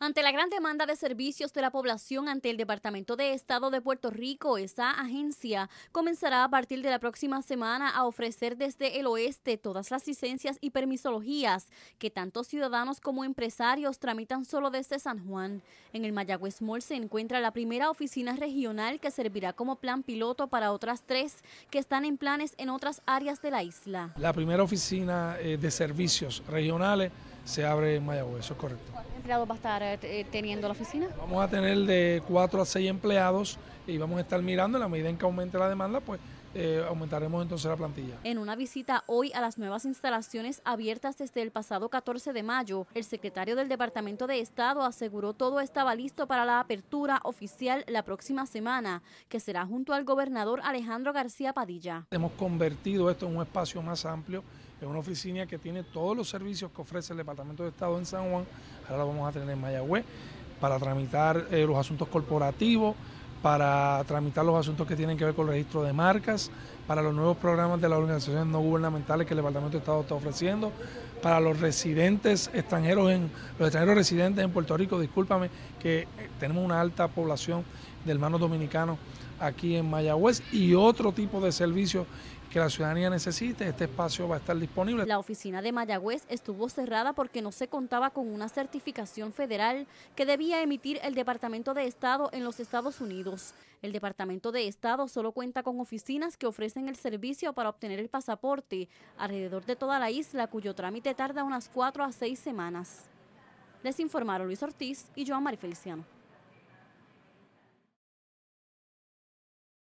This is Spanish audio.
Ante la gran demanda de servicios de la población ante el Departamento de Estado de Puerto Rico, esa agencia comenzará a partir de la próxima semana a ofrecer desde el oeste todas las licencias y permisologías que tanto ciudadanos como empresarios tramitan solo desde San Juan. En el Mayagüez Mall se encuentra la primera oficina regional que servirá como plan piloto para otras tres que están en planes en otras áreas de la isla. La primera oficina eh, de servicios regionales se abre en Mayagüez, eso es correcto empleados va a estar eh, teniendo la oficina? Vamos a tener de 4 a 6 empleados y vamos a estar mirando en la medida en que aumente la demanda, pues eh, aumentaremos entonces la plantilla. En una visita hoy a las nuevas instalaciones abiertas desde el pasado 14 de mayo, el secretario del Departamento de Estado aseguró todo estaba listo para la apertura oficial la próxima semana, que será junto al gobernador Alejandro García Padilla. Hemos convertido esto en un espacio más amplio, en una oficina que tiene todos los servicios que ofrece el Departamento de Estado en San Juan, ahora lo vamos a tener en Mayagüez, para tramitar eh, los asuntos corporativos, para tramitar los asuntos que tienen que ver con el registro de marcas, para los nuevos programas de las organizaciones no gubernamentales que el Departamento de Estado está ofreciendo, para los residentes extranjeros en los extranjeros residentes en Puerto Rico, discúlpame que eh, tenemos una alta población de hermanos dominicanos aquí en Mayagüez y otro tipo de servicios que la ciudadanía necesite, este espacio va a estar disponible. La oficina de Mayagüez estuvo cerrada porque no se contaba con una certificación federal que debía emitir el Departamento de Estado en los Estados Unidos. El Departamento de Estado solo cuenta con oficinas que ofrecen el servicio para obtener el pasaporte alrededor de toda la isla, cuyo trámite tarda unas cuatro a seis semanas. Les informaron Luis Ortiz y Joan Mari Feliciano.